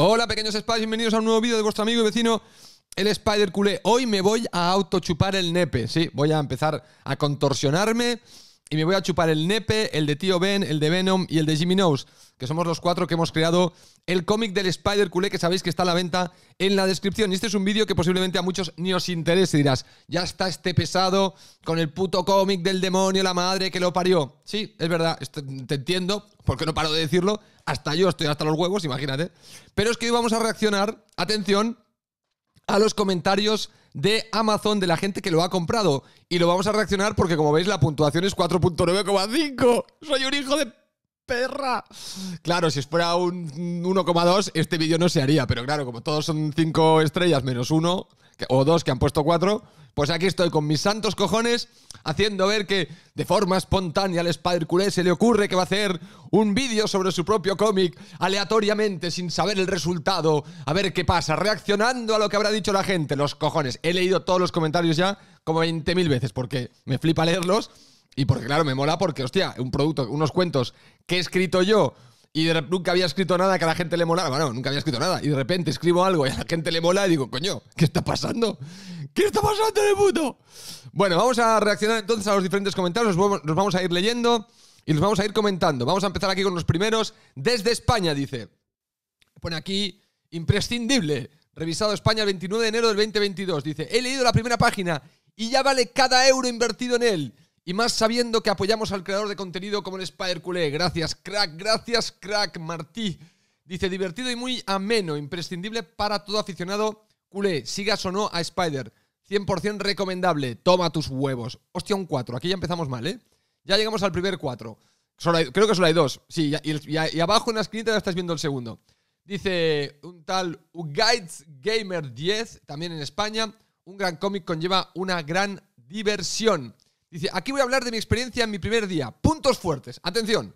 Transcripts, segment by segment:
Hola pequeños Spiders, bienvenidos a un nuevo vídeo de vuestro amigo y vecino el Spider Culé. Hoy me voy a autochupar el nepe, sí, voy a empezar a contorsionarme y me voy a chupar el nepe, el de Tío Ben, el de Venom y el de Jimmy Knows, que somos los cuatro que hemos creado el cómic del Spider Culé, que sabéis que está a la venta en la descripción. Y este es un vídeo que posiblemente a muchos ni os interese. Dirás, ya está este pesado con el puto cómic del demonio, la madre que lo parió. Sí, es verdad, te entiendo, porque no paro de decirlo. Hasta yo estoy hasta los huevos, imagínate. Pero es que hoy vamos a reaccionar, atención, a los comentarios de Amazon de la gente que lo ha comprado. Y lo vamos a reaccionar porque, como veis, la puntuación es 4.9,5. Soy un hijo de perra. Claro, si fuera un 1,2, este vídeo no se haría. Pero claro, como todos son 5 estrellas menos 1, o 2 que han puesto 4 pues aquí estoy con mis santos cojones haciendo ver que de forma espontánea al spider se le ocurre que va a hacer un vídeo sobre su propio cómic aleatoriamente sin saber el resultado, a ver qué pasa, reaccionando a lo que habrá dicho la gente, los cojones. He leído todos los comentarios ya como 20.000 veces porque me flipa leerlos y porque claro, me mola porque, hostia, un producto, unos cuentos que he escrito yo y nunca había escrito nada que a la gente le molara, Bueno, nunca había escrito nada. Y de repente escribo algo y a la gente le mola y digo, coño, ¿qué está pasando? ¿Qué está pasando de puto? Bueno, vamos a reaccionar entonces a los diferentes comentarios. Los vamos a ir leyendo y los vamos a ir comentando. Vamos a empezar aquí con los primeros. Desde España, dice. Pone aquí, imprescindible. Revisado España el 29 de enero del 2022. Dice, he leído la primera página y ya vale cada euro invertido en él. Y más sabiendo que apoyamos al creador de contenido como el Spider Culé. Gracias, crack, gracias, crack, Martí. Dice, divertido y muy ameno, imprescindible para todo aficionado culé, sigas o no a Spider. 100% recomendable, toma tus huevos. Hostia, un 4, aquí ya empezamos mal, ¿eh? Ya llegamos al primer 4. creo que solo hay dos. Sí, y, abajo en la esquinita ya estás viendo el segundo. Dice un tal Guides Gamer 10, también en España. Un gran cómic conlleva una gran diversión. Dice, aquí voy a hablar de mi experiencia en mi primer día. Puntos fuertes. Atención.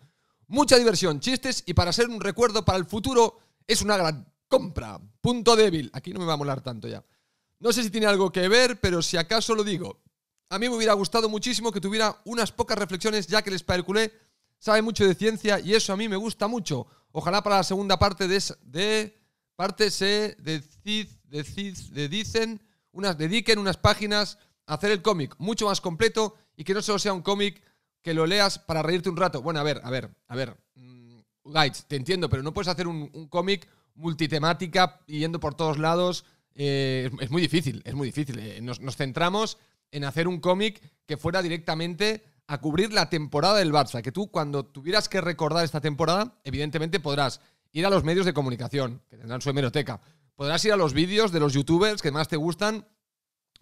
Mucha diversión, chistes y para ser un recuerdo para el futuro es una gran compra. Punto débil. Aquí no me va a molar tanto ya. No sé si tiene algo que ver, pero si acaso lo digo. A mí me hubiera gustado muchísimo que tuviera unas pocas reflexiones ya que el Culé sabe mucho de ciencia y eso a mí me gusta mucho. Ojalá para la segunda parte de, de parte se decid, de dicen unas, dediquen unas páginas a hacer el cómic mucho más completo y que no solo sea un cómic que lo leas para reírte un rato. Bueno, a ver, a ver, a ver. Mm, Guides, te entiendo, pero no puedes hacer un, cómic multitemática yendo por todos lados. Eh, es, muy difícil, es muy difícil. Eh, nos, nos, centramos en hacer un cómic que fuera directamente a cubrir la temporada del Barça. Que tú, cuando tuvieras que recordar esta temporada, evidentemente podrás ir a los medios de comunicación, que tendrán su hemeroteca. Podrás ir a los vídeos de los youtubers que más te gustan,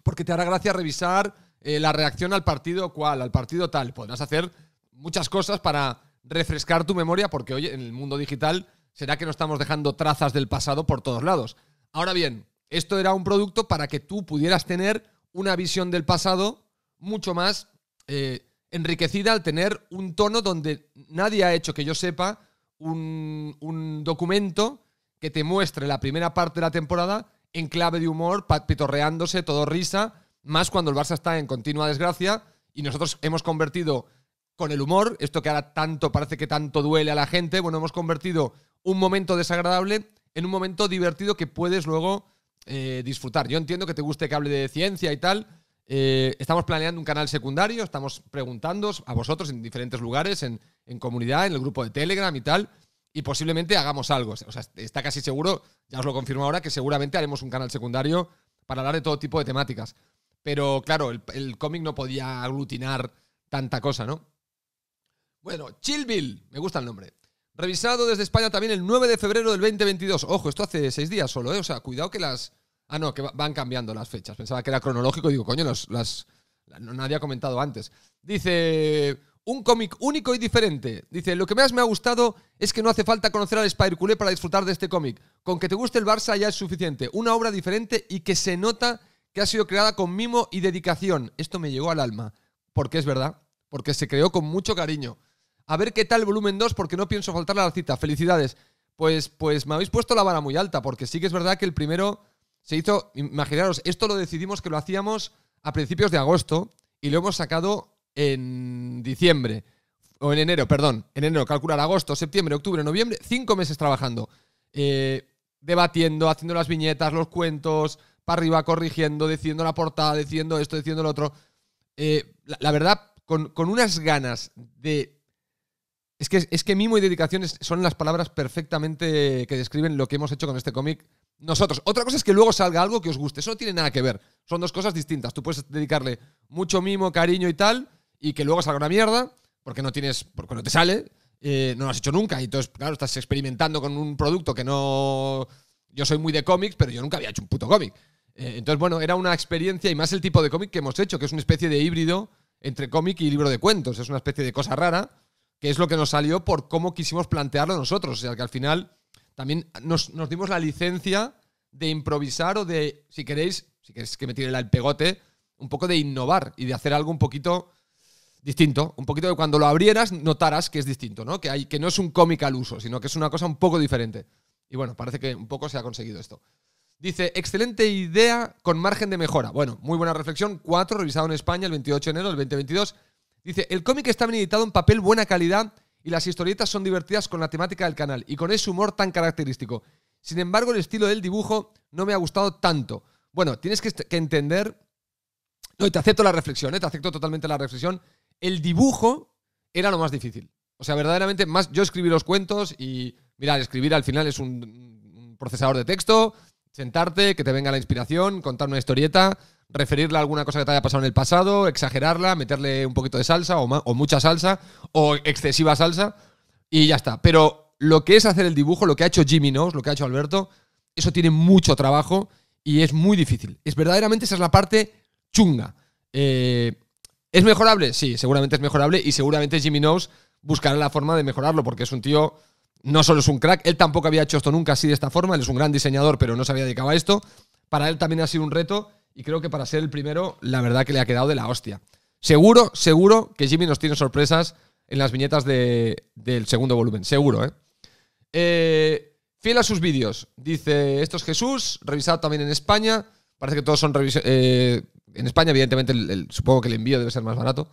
porque te hará gracia revisar eh, la reacción al partido cual, al partido tal. Podrás hacer muchas cosas para refrescar tu memoria, porque hoy en el mundo digital será que no estamos dejando trazas del pasado por todos lados. Ahora bien, esto era un producto para que tú pudieras tener una visión del pasado mucho más eh, enriquecida al tener un tono donde nadie ha hecho que yo sepa un, un, documento que te muestre la primera parte de la temporada en clave de humor, pitorreándose, todo risa, más cuando el Barça está en continua desgracia y nosotros hemos convertido con el humor, esto que ahora tanto parece que tanto duele a la gente, bueno, hemos convertido un momento desagradable en un momento divertido que puedes luego eh, disfrutar. Yo entiendo que te guste que hable de ciencia y tal. Eh, estamos planeando un canal secundario, estamos preguntando a vosotros en diferentes lugares, en, en comunidad, en el grupo de Telegram y tal, y posiblemente hagamos algo. O sea, está casi seguro, ya os lo confirmo ahora, que seguramente haremos un canal secundario para hablar de todo tipo de temáticas. Pero claro, el, cómic no podía aglutinar tanta cosa, ¿no? Bueno, Chilville, me gusta el nombre. Revisado desde España también el 9 de febrero del 2022. Ojo, esto hace seis días solo, ¿eh? O sea, cuidado que las... Ah, no, que van cambiando las fechas. Pensaba que era cronológico y digo, coño, las, las... nadie ha comentado antes. Dice, un cómic único y diferente. Dice, lo que más me ha gustado es que no hace falta conocer al Spider-Culé para disfrutar de este cómic. Con que te guste el Barça ya es suficiente. Una obra diferente y que se nota que ha sido creada con mimo y dedicación. Esto me llegó al alma, porque es verdad, porque se creó con mucho cariño. A ver qué tal volumen 2, porque no pienso faltar a la cita. Felicidades. Pues, pues me habéis puesto la vara muy alta, porque sí que es verdad que el primero se hizo, imaginaros, esto lo decidimos que lo hacíamos a principios de agosto y lo hemos sacado en diciembre, o en enero, perdón, en enero, calcular agosto, septiembre, octubre, noviembre, cinco meses trabajando, eh, debatiendo, haciendo las viñetas, los cuentos, para arriba, corrigiendo, diciendo la portada, diciendo esto, diciendo lo otro. Eh, la, verdad, con, unas ganas de... Es que, es que mimo y dedicación son las palabras perfectamente que describen lo que hemos hecho con este cómic nosotros. Otra cosa es que luego salga algo que os guste. Eso no tiene nada que ver. Son dos cosas distintas. Tú puedes dedicarle mucho mimo, cariño y tal, y que luego salga una mierda, porque no tienes, porque no te sale, eh, no lo has hecho nunca. Y entonces, claro, estás experimentando con un producto que no yo soy muy de cómics, pero yo nunca había hecho un puto cómic. Eh, entonces, bueno, era una experiencia y más el tipo de cómic que hemos hecho, que es una especie de híbrido entre cómic y libro de cuentos. Es una especie de cosa rara, que es lo que nos salió por cómo quisimos plantearlo nosotros. O sea, que al final también nos, dimos la licencia de improvisar o de, si queréis, si queréis que me tire el pegote, un poco de innovar y de hacer algo un poquito distinto. Un poquito de cuando lo abrieras notarás que es distinto, ¿no? Que, hay, que no es un cómic al uso, sino que es una cosa un poco diferente. Y bueno, parece que un poco se ha conseguido esto. Dice, excelente idea con margen de mejora. Bueno, muy buena reflexión. Cuatro, revisado en España el 28 de enero del 2022. Dice, el cómic está bien editado en papel buena calidad y las historietas son divertidas con la temática del canal y con ese humor tan característico. Sin embargo, el estilo del dibujo no me ha gustado tanto. Bueno, tienes que, entender... No, te acepto la reflexión, ¿eh? te acepto totalmente la reflexión. El dibujo era lo más difícil. O sea, verdaderamente, más yo escribí los cuentos y Mirad, escribir al final es un, procesador de texto, sentarte, que te venga la inspiración, contar una historieta, referirle a alguna cosa que te haya pasado en el pasado, exagerarla, meterle un poquito de salsa o, mucha salsa o excesiva salsa y ya está. Pero lo que es hacer el dibujo, lo que ha hecho Jimmy Knows, lo que ha hecho Alberto, eso tiene mucho trabajo y es muy difícil. Es verdaderamente esa es la parte chunga. Eh, ¿Es mejorable? Sí, seguramente es mejorable y seguramente Jimmy Knows buscará la forma de mejorarlo porque es un tío no solo es un crack, él tampoco había hecho esto nunca así de esta forma, él es un gran diseñador, pero no se había dedicado a esto. Para él también ha sido un reto y creo que para ser el primero, la verdad que le ha quedado de la hostia. Seguro, seguro que Jimmy nos tiene sorpresas en las viñetas del segundo volumen, seguro, ¿eh? ¿eh? Fiel a sus vídeos, dice, esto es Jesús, revisado también en España, parece que todos son revisados eh, en España, evidentemente, supongo que el envío debe ser más barato. 5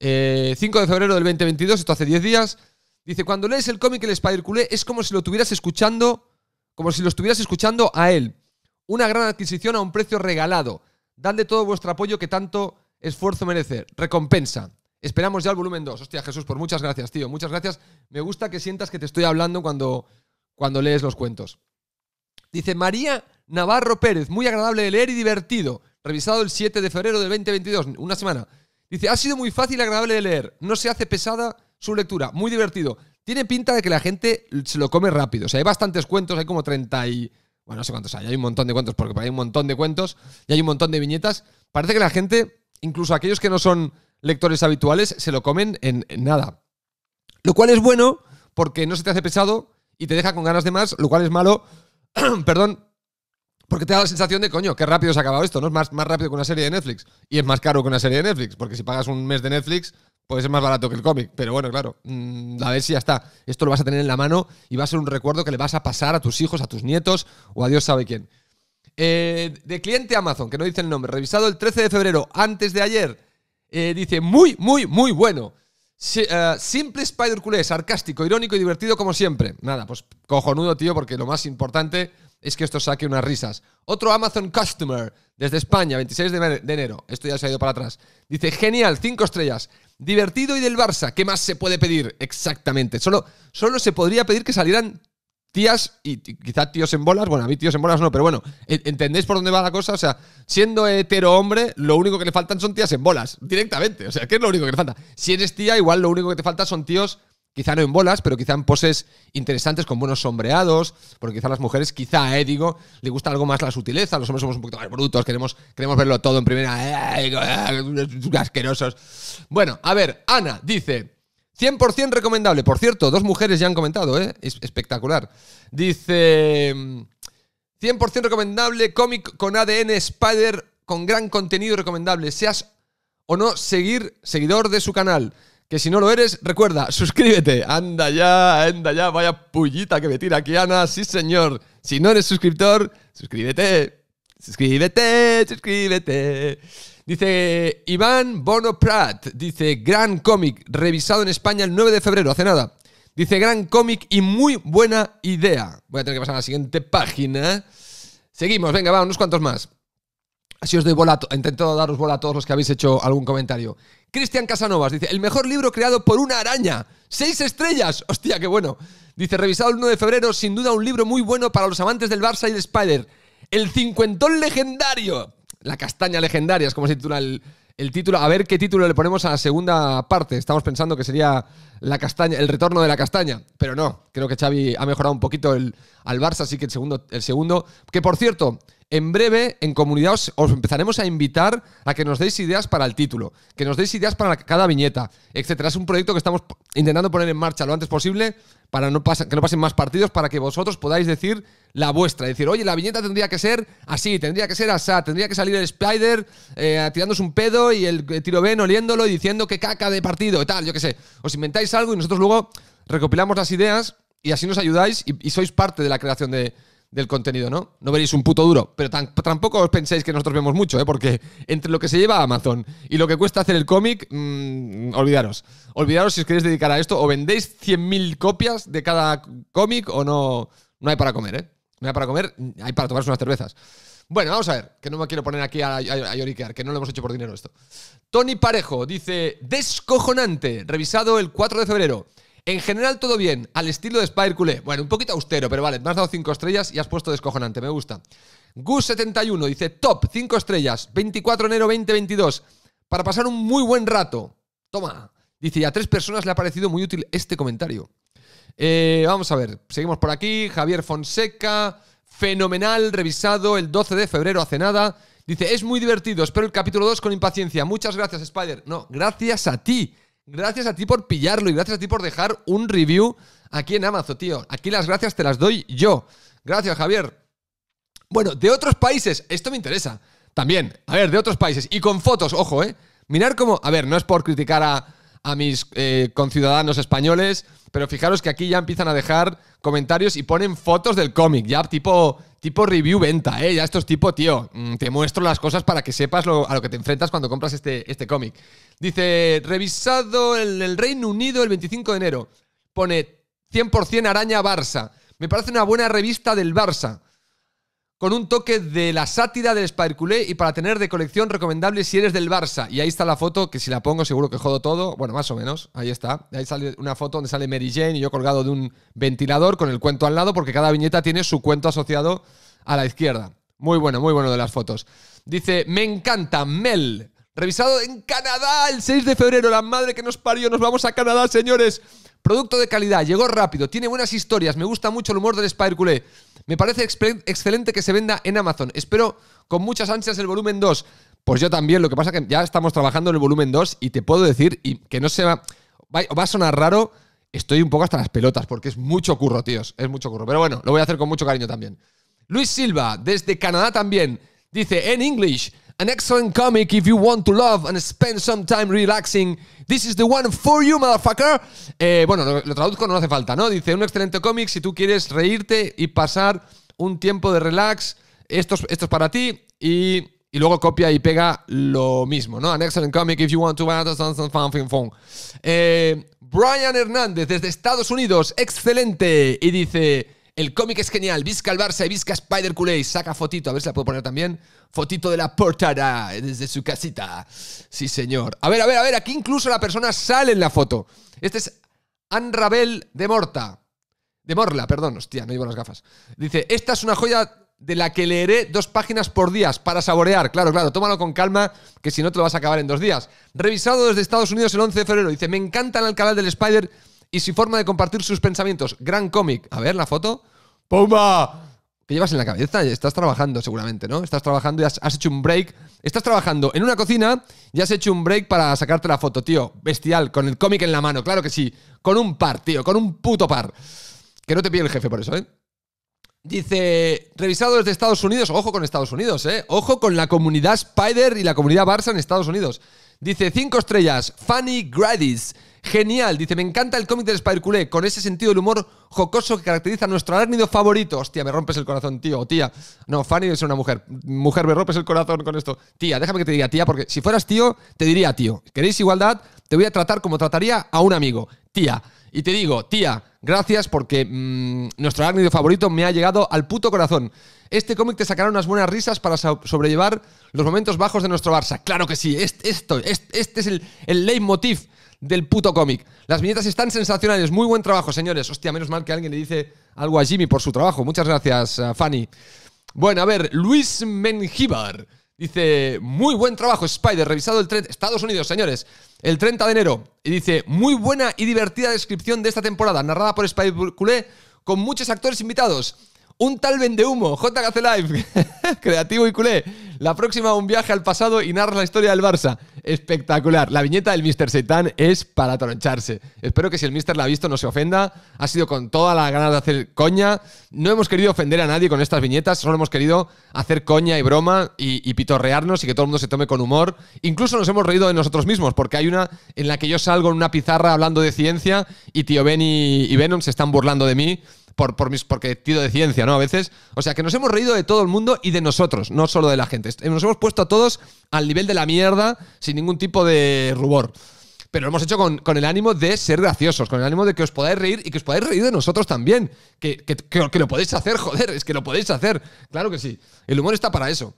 eh, de febrero del 2022, esto hace 10 días, Dice, cuando lees el cómic El spider es como si lo tuvieras escuchando, como si lo estuvieras escuchando a él. Una gran adquisición a un precio regalado. Dadle todo vuestro apoyo que tanto esfuerzo merece. Recompensa. Esperamos ya el volumen 2. Hostia, Jesús, por pues muchas gracias, tío. Muchas gracias. Me gusta que sientas que te estoy hablando cuando, cuando lees los cuentos. Dice María Navarro Pérez, muy agradable de leer y divertido. Revisado el 7 de febrero del 2022, una semana. Dice, ha sido muy fácil y agradable de leer. No se hace pesada su lectura. Muy divertido. Tiene pinta de que la gente se lo come rápido. O sea, hay bastantes cuentos, hay como 30 y... Bueno, no sé cuántos hay, hay un montón de cuentos, porque hay un montón de cuentos y hay un montón de viñetas. Parece que la gente, incluso aquellos que no son lectores habituales, se lo comen en, nada. Lo cual es bueno porque no se te hace pesado y te deja con ganas de más, lo cual es malo, perdón, porque te da la sensación de, coño, qué rápido se ha acabado esto, ¿no? Es más, más rápido que una serie de Netflix. Y es más caro que una serie de Netflix, porque si pagas un mes de Netflix, Puede ser más barato que el cómic, pero bueno, claro. Mm, a ver si ya está. Esto lo vas a tener en la mano y va a ser un recuerdo que le vas a pasar a tus hijos, a tus nietos o a Dios sabe quién. Eh, de cliente Amazon, que no dice el nombre, revisado el 13 de febrero, antes de ayer, eh, dice muy, muy, muy bueno. Eh, simple Spider Culé, sarcástico, irónico y divertido como siempre. Nada, pues cojonudo, tío, porque lo más importante es que esto saque unas risas. Otro Amazon Customer, desde España, 26 de, enero. Esto ya se ha ido para atrás. Dice, genial, cinco estrellas. Divertido y del Barça. ¿Qué más se puede pedir? Exactamente. Solo, solo se podría pedir que salieran tías y quizá tíos en bolas. Bueno, a mí tíos en bolas no, pero bueno, ¿entendéis por dónde va la cosa? O sea, siendo hetero hombre, lo único que le faltan son tías en bolas, directamente. O sea, ¿qué es lo único que le falta? Si eres tía, igual lo único que te falta son tíos quizá no en bolas, pero quizá en poses interesantes, con buenos sombreados, porque quizá las mujeres, quizá, eh, digo, le gusta algo más la sutileza, los hombres somos un poquito más brutos, queremos, queremos verlo todo en primera, eh, eh, asquerosos. Bueno, a ver, Ana dice, 100% recomendable, por cierto, dos mujeres ya han comentado, ¿eh? es espectacular. Dice, 100% recomendable, cómic con ADN Spider, con gran contenido recomendable, seas o no seguir, seguidor de su canal. Que si no lo eres, recuerda, suscríbete. Anda ya, anda ya, vaya pullita que me tira aquí Ana. Sí, señor. Si no eres suscriptor, suscríbete. Suscríbete, suscríbete. Dice Iván Bono Prat. Dice, gran cómic, revisado en España el 9 de febrero, hace nada. Dice, gran cómic y muy buena idea. Voy a tener que pasar a la siguiente página. Seguimos, venga, vamos, unos cuantos más. Así os doy bola, intento daros bola a todos los que habéis hecho algún comentario. Cristian Casanovas dice, el mejor libro creado por una araña. Seis estrellas. Hostia, qué bueno. Dice, revisado el 1 de febrero, sin duda un libro muy bueno para los amantes del Barça y Spider. El cincuentón legendario. La castaña legendaria es como se titula el, el título, a ver qué título le ponemos a la segunda parte. Estamos pensando que sería la castaña, el retorno de la castaña, pero no, creo que Xavi ha mejorado un poquito el, al Barça, así que el segundo, el segundo, que por cierto, en breve, en comunidad, os, empezaremos a invitar a que nos deis ideas para el título, que nos deis ideas para cada viñeta, etcétera. Es un proyecto que estamos intentando poner en marcha lo antes posible para no que no pasen más partidos, para que vosotros podáis decir la vuestra. Decir, oye, la viñeta tendría que ser así, tendría que ser así tendría que salir el Spider eh, tirándose un pedo y el tiro Ben oliéndolo y diciendo que caca de partido y tal, yo qué sé. Os inventáis algo y nosotros luego recopilamos las ideas y así nos ayudáis y sois parte de la creación de, del contenido, ¿no? No veréis un puto duro, pero tampoco os penséis que nosotros vemos mucho, ¿eh? Porque entre lo que se lleva a Amazon y lo que cuesta hacer el cómic, mm, olvidaros. Olvidaros si os queréis dedicar a esto o vendéis 100.000 copias de cada cómic o no, no hay para comer, ¿eh? No hay para comer, hay para tomarse unas cervezas. Bueno, vamos a ver, que no me quiero poner aquí a, lloriquear, que no lo hemos hecho por dinero esto. Tony Parejo dice, descojonante, revisado el 4 de febrero. En general todo bien, al estilo de Spider Culé. Bueno, un poquito austero, pero vale, me has dado 5 estrellas y has puesto descojonante, me gusta. Gus71 dice, top, 5 estrellas, 24 de enero 2022, para pasar un muy buen rato. Toma. Dice, y a tres personas le ha parecido muy útil este comentario. Eh, vamos a ver, seguimos por aquí. Javier Fonseca, fenomenal, revisado el 12 de febrero, hace nada. Dice, es muy divertido, espero el capítulo 2 con impaciencia. Muchas gracias, Spider. No, gracias a ti. Gracias a ti por pillarlo y gracias a ti por dejar un review aquí en Amazon, tío. Aquí las gracias te las doy yo. Gracias, Javier. Bueno, de otros países, esto me interesa. También, a ver, de otros países. Y con fotos, ojo, ¿eh? Mirar cómo... A ver, no es por criticar a, a mis eh, conciudadanos españoles, pero fijaros que aquí ya empiezan a dejar comentarios y ponen fotos del cómic, ya tipo, tipo review venta, ¿eh? Ya esto es tipo, tío, mm, te muestro las cosas para que sepas a lo que te enfrentas cuando compras este, este cómic. Dice, revisado el Reino Unido el 25 de enero, pone 100% araña Barça. Me parece una buena revista del Barça con un toque de la sátira del spider y para tener de colección recomendable si eres del Barça. Y ahí está la foto, que si la pongo seguro que jodo todo. Bueno, más o menos, ahí está. Ahí sale una foto donde sale Mary Jane y yo colgado de un ventilador con el cuento al lado, porque cada viñeta tiene su cuento asociado a la izquierda. Muy bueno, muy bueno de las fotos. Dice, me encanta, Mel. Revisado en Canadá el 6 de febrero, la madre que nos parió, nos vamos a Canadá, señores. Producto de calidad, llegó rápido, tiene buenas historias, me gusta mucho el humor del Spider Me parece excelente que se venda en Amazon. Espero con muchas ansias el volumen 2. Pues yo también, lo que pasa es que ya estamos trabajando en el volumen 2 y te puedo decir y que no se va, va, a sonar raro, estoy un poco hasta las pelotas porque es mucho curro, tíos, es mucho curro. Pero bueno, lo voy a hacer con mucho cariño también. Luis Silva, desde Canadá también, dice en English, an excellent comic if you want to love and spend some time relaxing This is the one for you, motherfucker. Eh, bueno, lo, traduzco, no hace falta, ¿no? Dice, un excelente cómic si tú quieres reírte y pasar un tiempo de relax. Esto es, para ti y, luego copia y pega lo mismo, ¿no? An excellent comic if you want to add something fun, Brian Hernández desde Estados Unidos, excelente. Y dice... El cómic es genial. Visca el Barça y Vizca Spider Culé. Saca fotito, a ver si la puedo poner también. Fotito de la portada desde su casita. Sí, señor. A ver, a ver, a ver. Aquí incluso la persona sale en la foto. Este es Rabel de Morta. De Morla, perdón. Hostia, no llevo las gafas. Dice, esta es una joya de la que leeré dos páginas por día para saborear. Claro, claro, tómalo con calma, que si no te lo vas a acabar en dos días. Revisado desde Estados Unidos el 11 de febrero. Dice, me encantan canal del Spider y su forma de compartir sus pensamientos. Gran cómic. A ver la foto. ¡Pumba! ¿Qué llevas en la cabeza? Estás trabajando seguramente, ¿no? Estás trabajando y has, hecho un break. Estás trabajando en una cocina y has hecho un break para sacarte la foto, tío. Bestial, con el cómic en la mano, claro que sí. Con un par, tío, con un puto par. Que no te pide el jefe por eso, ¿eh? Dice, revisado desde Estados Unidos, ojo con Estados Unidos, ¿eh? Ojo con la comunidad Spider y la comunidad Barça en Estados Unidos. Dice, cinco estrellas, Fanny Gradis. Genial, dice, me encanta el cómic del Spider-Culé, con ese sentido del humor jocoso que caracteriza a nuestro arácnido favorito. Hostia, me rompes el corazón, tío, tía. No, Fanny es una mujer. Mujer, me rompes el corazón con esto. Tía, déjame que te diga tía, porque si fueras tío, te diría tío. ¿Queréis igualdad? Te voy a tratar como trataría a un amigo. Tía. Y te digo, tía, gracias porque mm, nuestro arácnido favorito me ha llegado al puto corazón. Este cómic te sacará unas buenas risas para sobrellevar los momentos bajos de nuestro Barça. Claro que sí, esto, este, es el, el leitmotiv del puto cómic. Las viñetas están sensacionales. Muy buen trabajo, señores. Hostia, menos mal que alguien le dice algo a Jimmy por su trabajo. Muchas gracias, eh, Fanny. Bueno, a ver, Luis Menjivar Dice, muy buen trabajo, Spider, revisado el 30... Estados Unidos, señores. El 30 de enero. Y dice, muy buena y divertida descripción de esta temporada, narrada por Spider Culé, con muchos actores invitados. Un tal humo, JKC Live, creativo y culé. La próxima, un viaje al pasado y narra la historia del Barça. Espectacular. La viñeta del Mr. Seitan es para troncharse. Espero que si el Mr. la ha visto no se ofenda. Ha sido con toda la ganas de hacer coña. No hemos querido ofender a nadie con estas viñetas, solo hemos querido hacer coña y broma y, pitorrearnos y que todo el mundo se tome con humor. Incluso nos hemos reído de nosotros mismos, porque hay una en la que yo salgo en una pizarra hablando de ciencia y tío Ben y, y Venom se están burlando de mí por, por mis, porque tiro de ciencia, ¿no? A veces. O sea, que nos hemos reído de todo el mundo y de nosotros, no solo de la gente. Nos hemos puesto a todos al nivel de la mierda sin ningún tipo de rubor. Pero lo hemos hecho con, el ánimo de ser graciosos, con el ánimo de que os podáis reír y que os podáis reír de nosotros también. Que, que, que, que lo podéis hacer, joder, es que lo podéis hacer. Claro que sí. El humor está para eso.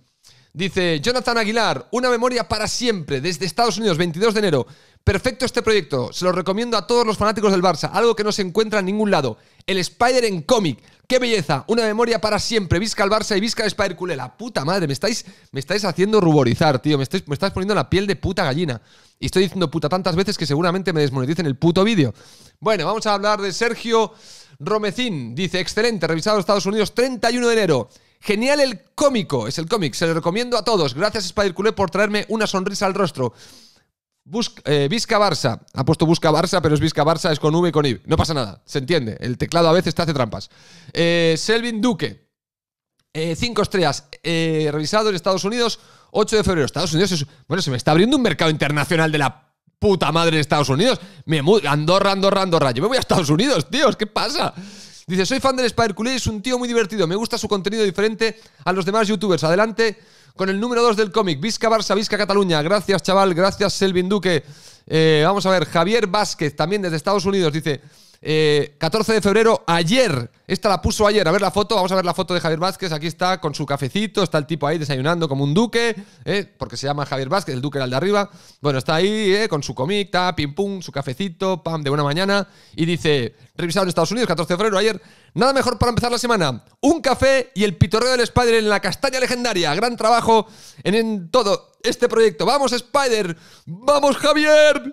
Dice Jonathan Aguilar, una memoria para siempre, desde Estados Unidos, 22 de enero. Perfecto este proyecto, se lo recomiendo a todos los fanáticos del Barça, algo que no se encuentra en ningún lado. El Spider en cómic, qué belleza, una memoria para siempre, visca el Barça y visca el Spider culé. La puta madre, me estáis, me estáis haciendo ruborizar, tío, me, estáis, me poniendo la piel de puta gallina. Y estoy diciendo puta tantas veces que seguramente me desmoneticen el puto vídeo. Bueno, vamos a hablar de Sergio Romecín. Dice, excelente, revisado Estados Unidos 31 de enero. Genial el cómico, es el cómic, se lo recomiendo a todos. Gracias Spider Culé por traerme una sonrisa al rostro. Busca, eh, Vizca Barça. Ha puesto Busca Barça, pero es Vizca Barça, es con V y con I. No pasa nada, se entiende. El teclado a veces te hace trampas. Eh, Selvin Duque. Eh, cinco estrellas. revisado en Estados Unidos, 8 de febrero. Estados Unidos Bueno, se me está abriendo un mercado internacional de la puta madre en Estados Unidos. Me Andorra, Andorra, Andorra. Yo me voy a Estados Unidos, tíos. ¿Qué pasa? Dice, soy fan del Spider Culé, es un tío muy divertido. Me gusta su contenido diferente a los demás youtubers. Adelante con el número 2 del cómic, Vizca Barça, Visca Cataluña. Gracias, chaval, gracias, Selvin Duque. Eh, vamos a ver, Javier Vázquez, también desde Estados Unidos, dice. 14 eh, de febrero, ayer. Esta la puso ayer. A ver la foto, vamos a ver la foto de Javier Vázquez. Aquí está con su cafecito, está el tipo ahí desayunando como un duque, eh, porque se llama Javier Vázquez, el duque era el de arriba. Bueno, está ahí con su cómic, pim pum, su cafecito, pam, de buena mañana. Y dice, revisado en Estados Unidos, 14 de febrero, ayer, Nada mejor para empezar la semana. Un café y el pitorreo del Spider en la castaña legendaria. Gran trabajo en, todo este proyecto. ¡Vamos, Spider! ¡Vamos, Javier!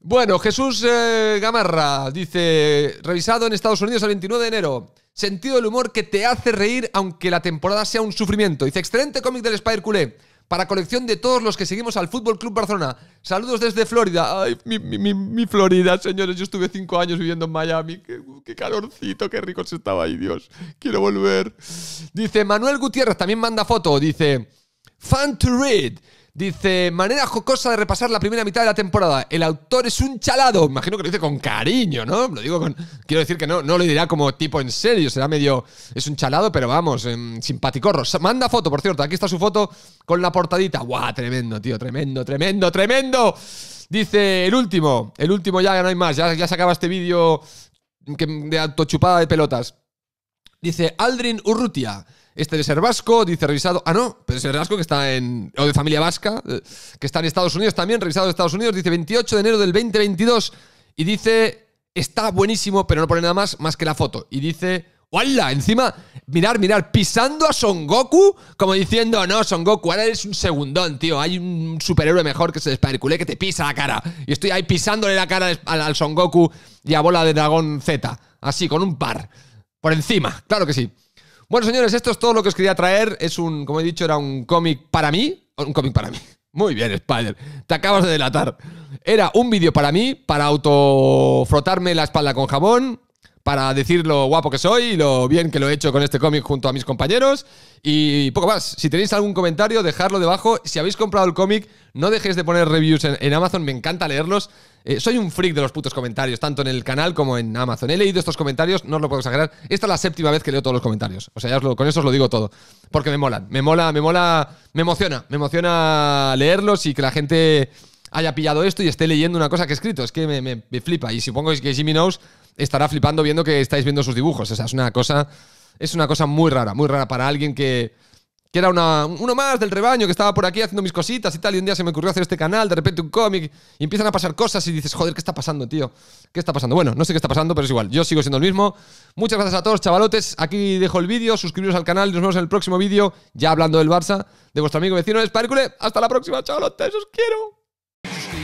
Bueno, Jesús eh, Gamarra dice, revisado en Estados Unidos el 29 de enero. Sentido del humor que te hace reír aunque la temporada sea un sufrimiento. Dice, excelente cómic del Spider Culé para colección de todos los que seguimos al Fútbol Club Barcelona. Saludos desde Florida. Ay, mi, Florida, señores. Yo estuve cinco años viviendo en Miami. Qué, qué, calorcito, qué rico se estaba ahí, Dios. Quiero volver. Dice Manuel Gutiérrez, también manda foto. Dice: Fan to read. Dice, manera jocosa de repasar la primera mitad de la temporada. El autor es un chalado. Imagino que lo dice con cariño, ¿no? Lo digo con... Quiero decir que no, no lo dirá como tipo en serio. Será medio... Es un chalado, pero vamos, em, simpático simpaticorro. Manda foto, por cierto. Aquí está su foto con la portadita. ¡Guau! Tremendo, tío. Tremendo, tremendo, tremendo. Dice, el último. El último ya, no hay más. Ya, ya se acaba este vídeo em, de autochupada de pelotas. Dice Aldrin Urrutia. Este de ser vasco, dice revisado. Ah, no, pero es vasco que está en. o de familia vasca, eh, que está en Estados Unidos también, revisado de Estados Unidos. Dice 28 de enero del 2022. Y dice. Está buenísimo, pero no pone nada más más que la foto. Y dice. ¡Wala! Encima, mirar, mirar, pisando a Son Goku, como diciendo, no, Son Goku, ahora eres un segundón, tío. Hay un superhéroe mejor que se desparicule que te pisa la cara. Y estoy ahí pisándole la cara al, al Son Goku y a bola de dragón Z. Así, con un par. Por encima, claro que sí. Bueno, señores, esto es todo lo que os quería traer. Es un, como he dicho, era un cómic para mí. Un cómic para mí. Muy bien, Spider. Te acabas de delatar. Era un vídeo para mí, para autofrotarme la espalda con jabón, para decir lo guapo que soy y lo bien que lo he hecho con este cómic junto a mis compañeros. Y poco más. Si tenéis algún comentario, dejadlo debajo. Si habéis comprado el cómic, no dejéis de poner reviews en Amazon. Me encanta leerlos. Eh, soy un freak de los putos comentarios, tanto en el canal como en Amazon. He leído estos comentarios, no os lo puedo exagerar. Esta es la séptima vez que leo todos los comentarios. O sea, con eso os lo digo todo. Porque me molan, me mola, me mola, me emociona. Me emociona leerlos y que la gente haya pillado esto y esté leyendo una cosa que he escrito. Es que me, flipa. Y supongo que Jimmy Knows estará flipando viendo que estáis viendo sus dibujos. O sea, es una cosa, es una cosa muy rara, muy rara para alguien que que era una, uno más del rebaño que estaba por aquí haciendo mis cositas y tal, y un día se me ocurrió hacer este canal, de repente un cómic, y empiezan a pasar cosas y dices, joder, ¿qué está pasando, tío? ¿Qué está pasando? Bueno, no sé qué está pasando, pero es igual, yo sigo siendo el mismo. Muchas gracias a todos, chavalotes, aquí dejo el vídeo, suscribiros al canal y nos vemos en el próximo vídeo, ya hablando del Barça, de vuestro amigo vecino Espárcule. Hasta la próxima, chavalotes, os quiero.